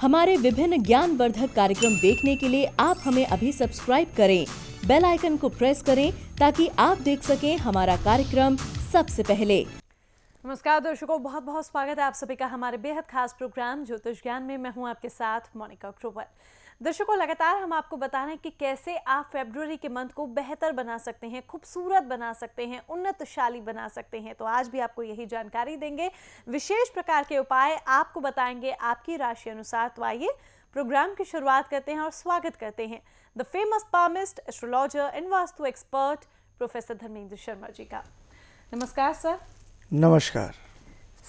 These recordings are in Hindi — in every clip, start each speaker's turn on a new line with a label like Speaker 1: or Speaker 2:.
Speaker 1: हमारे विभिन्न ज्ञानवर्धक कार्यक्रम देखने के लिए आप हमें अभी सब्सक्राइब करें बेल आइकन को प्रेस करें ताकि आप देख सकें हमारा कार्यक्रम सबसे पहले नमस्कार दर्शकों बहुत बहुत स्वागत है आप सभी का हमारे बेहद खास प्रोग्राम ज्योतिष ज्ञान में मैं हूं आपके साथ मोनिका अक्टूबर दर्शकों लगातार हम आपको बता रहे हैं कि कैसे आप फेब्रुवरी के मंथ को बेहतर बना सकते हैं खूबसूरत बना सकते हैं उन्नतशाली बना सकते हैं तो आज भी आपको यही जानकारी देंगे विशेष प्रकार के उपाय आपको बताएंगे आपकी राशि अनुसार तो आइए प्रोग्राम की शुरुआत करते हैं और स्वागत करते हैं the famous palmist astrologer and vastu expert professor Dharmendra Sharma ji का नमस्कार सर
Speaker 2: नमस्कार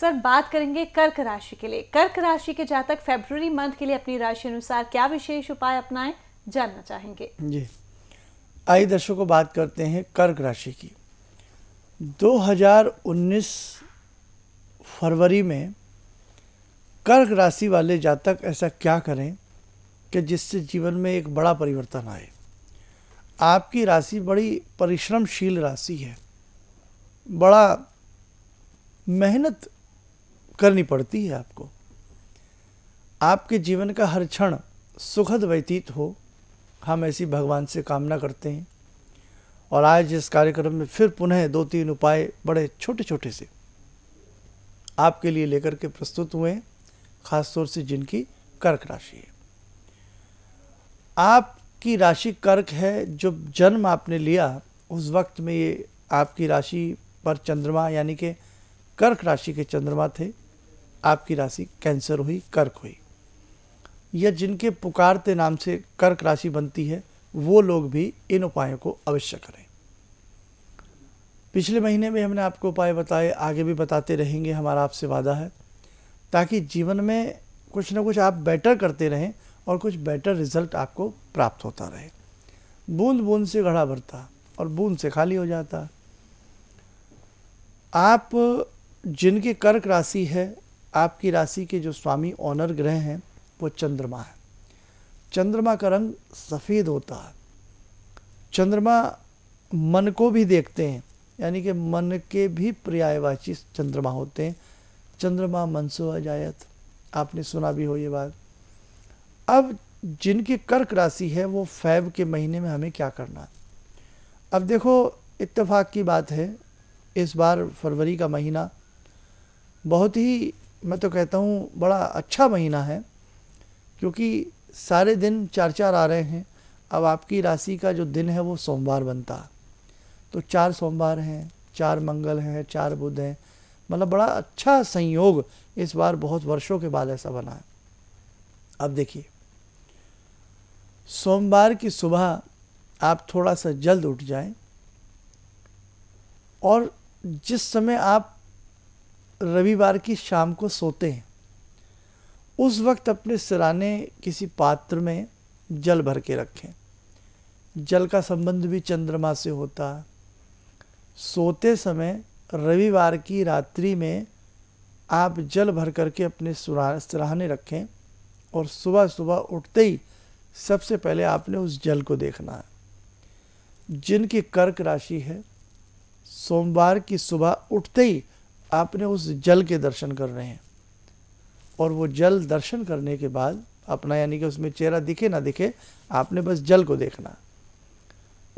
Speaker 1: सर बात करेंगे कर्क राशि के लिए कर्क राशि के जातक फेब्रुवरी मंथ के लिए अपनी राशि अनुसार क्या विशेष उपाय अपनाएं जानना चाहेंगे
Speaker 2: जी आइए दर्शकों बात करते हैं कर्क राशि की 2019 फरवरी में कर्क राशि वाले जातक ऐसा क्या करें कि जिससे जीवन में एक बड़ा परिवर्तन आए आपकी राशि बड़ी परिश्रमशील राशि है बड़ा मेहनत करनी पड़ती है आपको आपके जीवन का हर क्षण सुखद व्यतीत हो हम ऐसी भगवान से कामना करते हैं और आज इस कार्यक्रम में फिर पुनः दो तीन उपाय बड़े छोटे छोटे से आपके लिए लेकर के प्रस्तुत हुए हैं खासतौर से जिनकी कर्क राशि है आपकी राशि कर्क है जब जन्म आपने लिया उस वक्त में ये आपकी राशि पर चंद्रमा यानी कि कर्क राशि के चंद्रमा थे आपकी राशि कैंसर हुई कर्क हुई या जिनके पुकारते नाम से कर्क राशि बनती है वो लोग भी इन उपायों को अवश्य करें पिछले महीने में हमने आपको उपाय बताए आगे भी बताते रहेंगे हमारा आपसे वादा है ताकि जीवन में कुछ ना कुछ आप बेटर करते रहें और कुछ बेटर रिजल्ट आपको प्राप्त होता रहे बूंद बूंद से घड़ा भरता और बूंद से खाली हो जाता आप जिनकी कर्क राशि है आपकी राशि के जो स्वामी ऑनर ग्रह हैं वो चंद्रमा है चंद्रमा का रंग सफ़ेद होता है चंद्रमा मन को भी देखते हैं यानी कि मन के भी पर्यायवाची चंद्रमा होते हैं चंद्रमा मनसो अजायत आपने सुना भी हो ये बात अब जिनकी कर्क राशि है वो फैब के महीने में हमें क्या करना अब देखो इत्तेफाक की बात है इस बार फरवरी का महीना बहुत ही मैं तो कहता हूँ बड़ा अच्छा महीना है क्योंकि सारे दिन चार चार आ रहे हैं अब आपकी राशि का जो दिन है वो सोमवार बनता तो चार सोमवार हैं चार मंगल हैं चार बुध हैं मतलब बड़ा अच्छा संयोग इस बार बहुत वर्षों के बाद ऐसा बना है अब देखिए सोमवार की सुबह आप थोड़ा सा जल्द उठ जाएं और जिस समय आप रविवार की शाम को सोते हैं उस वक्त अपने सिराने किसी पात्र में जल भर के रखें जल का संबंध भी चंद्रमा से होता है सोते समय रविवार की रात्रि में आप जल भर करके अपने सराहने रखें और सुबह सुबह उठते ही सबसे पहले आपने उस जल को देखना है जिनकी कर्क राशि है सोमवार की सुबह उठते ही आपने उस जल के दर्शन कर रहे हैं और वो जल दर्शन करने के बाद अपना यानी कि उसमें चेहरा दिखे ना दिखे आपने बस जल को देखना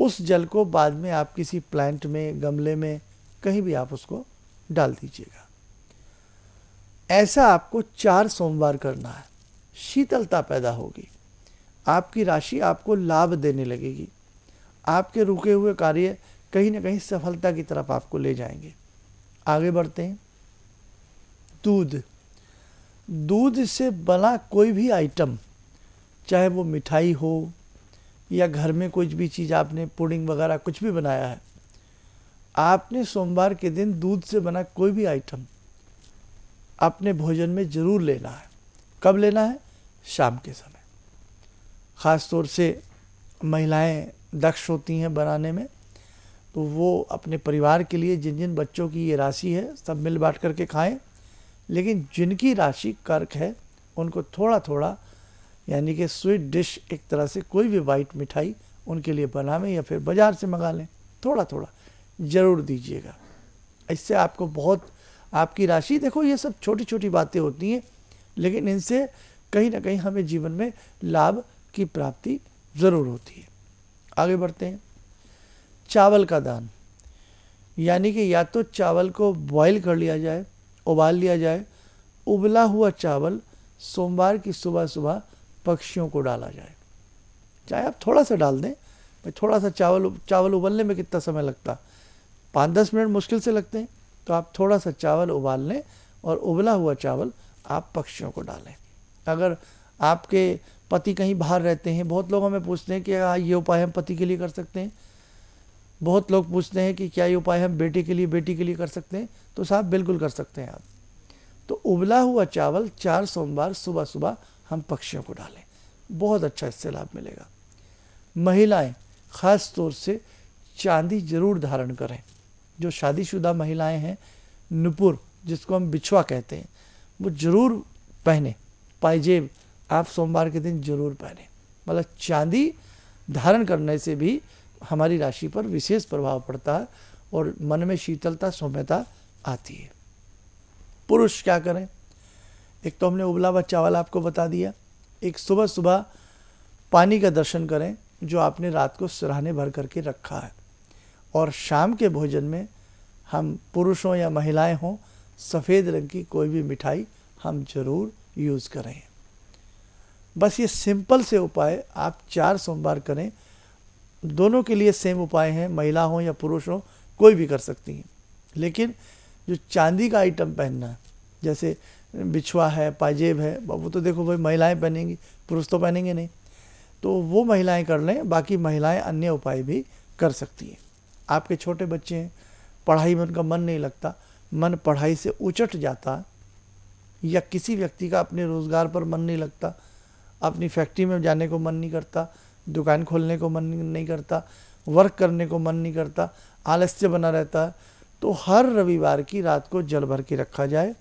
Speaker 2: उस जल को बाद में आप किसी प्लांट में गमले में कहीं भी आप उसको डाल दीजिएगा ऐसा आपको चार सोमवार करना है शीतलता पैदा होगी आपकी राशि आपको लाभ देने लगेगी आपके रुके हुए कार्य कहीं ना कहीं सफलता की तरफ आपको ले जाएंगे आगे बढ़ते हैं दूध दूध से बना कोई भी आइटम चाहे वो मिठाई हो या घर में कुछ भी चीज़ आपने पुडिंग वगैरह कुछ भी बनाया है आपने सोमवार के दिन दूध से बना कोई भी आइटम अपने भोजन में ज़रूर लेना है कब लेना है शाम के समय ख़ास तौर से महिलाएं दक्ष होती हैं बनाने में तो वो अपने परिवार के लिए जिन जिन बच्चों की ये राशि है सब मिल बांट करके खाएं लेकिन जिनकी राशि कर्क है उनको थोड़ा थोड़ा यानी कि स्वीट डिश एक तरह से कोई भी वाइट मिठाई उनके लिए बनावें या फिर बाज़ार से मंगा लें थोड़ा थोड़ा ज़रूर दीजिएगा इससे आपको बहुत आपकी राशि देखो ये सब छोटी छोटी बातें होती हैं लेकिन इनसे कहीं ना कहीं हमें जीवन में लाभ की प्राप्ति ज़रूर होती है आगे बढ़ते हैं चावल का दान यानी कि या तो चावल को बॉईल कर लिया जाए उबाल लिया जाए उबला हुआ चावल सोमवार की सुबह सुबह पक्षियों को डाला जाए चाहे आप थोड़ा सा डाल दें भाई थोड़ा सा चावल चावल उबलने में कितना समय लगता पाँच दस मिनट मुश्किल से लगते हैं तो आप थोड़ा सा चावल उबाल लें और उबला हुआ चावल आप पक्षियों को डालें अगर आपके पति कहीं बाहर रहते हैं बहुत लोग हमें पूछते हैं कि हाँ, ये उपाय हम पति के लिए कर सकते हैं बहुत लोग पूछते हैं कि क्या ये उपाय हम बेटी के लिए बेटी के लिए कर सकते हैं तो साहब बिल्कुल कर सकते हैं आप तो उबला हुआ चावल चार सोमवार सुबह सुबह हम पक्षियों को डालें बहुत अच्छा इससे लाभ मिलेगा महिलाएं ख़ास तौर से चांदी जरूर धारण करें जो शादीशुदा महिलाएं हैं नुपुर जिसको हम बिछुआ कहते हैं वो ज़रूर पहने पाइजेब आप सोमवार के दिन ज़रूर पहने मतलब चांदी धारण करने से भी हमारी राशि पर विशेष प्रभाव पड़ता है और मन में शीतलता सौम्यता आती है पुरुष क्या करें एक तो हमने उबला हुआ चावल आपको बता दिया एक सुबह सुबह पानी का दर्शन करें जो आपने रात को सराहने भर करके रखा है और शाम के भोजन में हम पुरुषों या महिलाएं हों सफ़ेद रंग की कोई भी मिठाई हम जरूर यूज़ करें बस ये सिंपल से उपाय आप चार सोमवार करें दोनों के लिए सेम उपाय हैं महिला हो या पुरुष हो कोई भी कर सकती हैं लेकिन जो चांदी का आइटम पहनना जैसे बिछुआ है पाजेब है वो तो देखो भाई महिलाएं पहनेंगी पुरुष तो पहनेंगे नहीं तो वो महिलाएं कर लें बाकी महिलाएं अन्य उपाय भी कर सकती हैं आपके छोटे बच्चे हैं पढ़ाई में उनका मन नहीं लगता मन पढ़ाई से उचट जाता या किसी व्यक्ति का अपने रोज़गार पर मन नहीं लगता अपनी फैक्ट्री में जाने को मन नहीं करता दुकान खोलने को मन नहीं करता वर्क करने को मन नहीं करता आलस्य बना रहता है तो हर रविवार की रात को जल भर के रखा जाए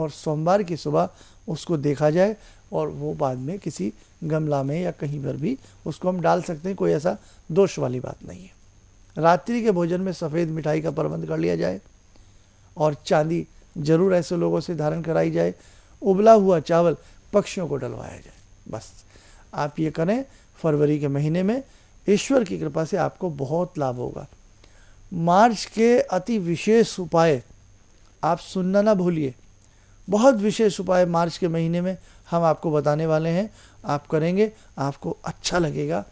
Speaker 2: और सोमवार की सुबह उसको देखा जाए और वो बाद में किसी गमला में या कहीं पर भी उसको हम डाल सकते हैं कोई ऐसा दोष वाली बात नहीं है रात्रि के भोजन में सफ़ेद मिठाई का प्रबंध कर लिया जाए और चांदी जरूर ऐसे लोगों से धारण कराई जाए उबला हुआ चावल पक्षियों को डलवाया जाए बस आप ये करें फरवरी के महीने में ईश्वर की कृपा से आपको बहुत लाभ होगा मार्च के अति विशेष उपाय आप सुनना ना भूलिए बहुत विशेष उपाय मार्च के महीने में हम आपको बताने वाले हैं आप करेंगे आपको अच्छा लगेगा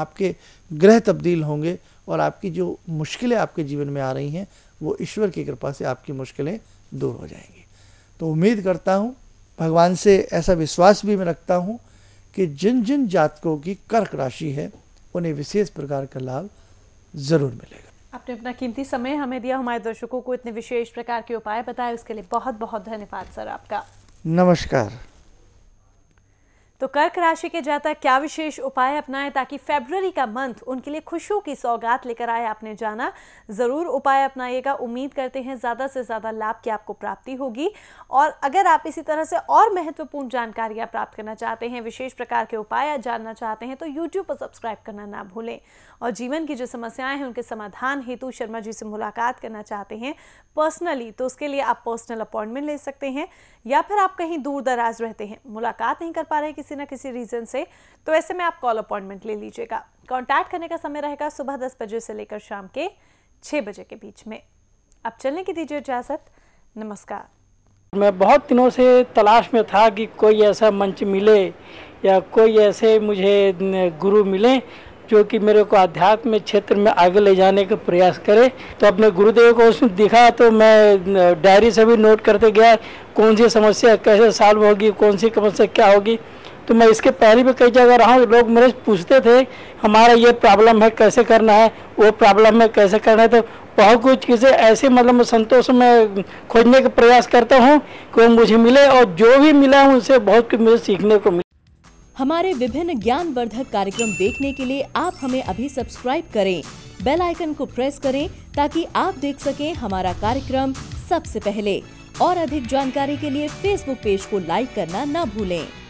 Speaker 2: आपके ग्रह तब्दील होंगे और आपकी जो मुश्किलें आपके जीवन में आ रही हैं वो ईश्वर की कृपा से आपकी मुश्किलें दूर हो जाएंगी तो उम्मीद करता हूँ भगवान से ऐसा विश्वास भी मैं रखता हूँ कि जिन जिन जातकों की कर्क राशि है उन्हें विशेष प्रकार का लाभ ज़रूर मिलेगा
Speaker 1: आपने अपना कीमती समय हमें दिया हमारे दर्शकों को इतने विशेष प्रकार के उपाय बताए उसके लिए बहुत बहुत धन्यवाद सर आपका
Speaker 2: नमस्कार
Speaker 1: तो कर्क राशि के जातक क्या विशेष उपाय अपनाएं ताकि फेबररी का मंथ उनके लिए खुशियों की सौगात लेकर आए आपने जाना ज़रूर उपाय अपनाइएगा उम्मीद करते हैं ज़्यादा से ज़्यादा लाभ की आपको प्राप्ति होगी और अगर आप इसी तरह से और महत्वपूर्ण जानकारियां प्राप्त करना चाहते हैं विशेष प्रकार के उपाय जानना चाहते हैं तो यूट्यूब पर सब्सक्राइब करना ना भूलें और जीवन की जो समस्याएं हैं उनके समाधान हेतु शर्मा जी से मुलाकात करना चाहते हैं पर्सनली तो उसके लिए आप पर्सनल अपॉइंटमेंट ले सकते हैं या फिर आप कहीं दूर दराज रहते हैं मुलाकात नहीं कर पा रहे किसी किसी ना किसी रीज़न से तो ऐसे में आप कॉल अपॉइंटमेंट ले लीजिएगा कॉन्टैक्ट करने का समय रहेगा सुबह दस बजे से लेकर शाम के छह बजे के बीच में आप चलने की दीजिए इजाज़त नमस्कार
Speaker 2: मैं बहुत दिनों से तलाश में था कि कोई ऐसा मंच मिले या कोई ऐसे मुझे गुरु मिले जो कि मेरे को अध्यात्म क्षेत्र में आगे ले जाने का प्रयास करे तो अपने गुरुदेव को उसमें दिखा तो मैं डायरी से भी नोट करते गया कौन सी समस्या कैसे सॉल्व होगी कौन सी समस्या क्या होगी तो मैं इसके पहले भी कई जगह रहा हूँ लोग मेरे पूछते थे हमारा ये प्रॉब्लम है कैसे करना है वो प्रॉब्लम है कैसे करना है तो बहुत कुछ किसी ऐसे मतलब संतोष में खोजने का प्रयास करता हूँ कि वो मुझे मिले और जो भी मिला उनसे बहुत कुछ मुझे सीखने को मिले
Speaker 1: हमारे विभिन्न ज्ञान वर्धक कार्यक्रम देखने के लिए आप हमें अभी सब्सक्राइब करें बेल आइकन को प्रेस करें ताकि आप देख सकें हमारा कार्यक्रम सबसे पहले और अधिक जानकारी के लिए फेसबुक पेज को लाइक करना न भूलें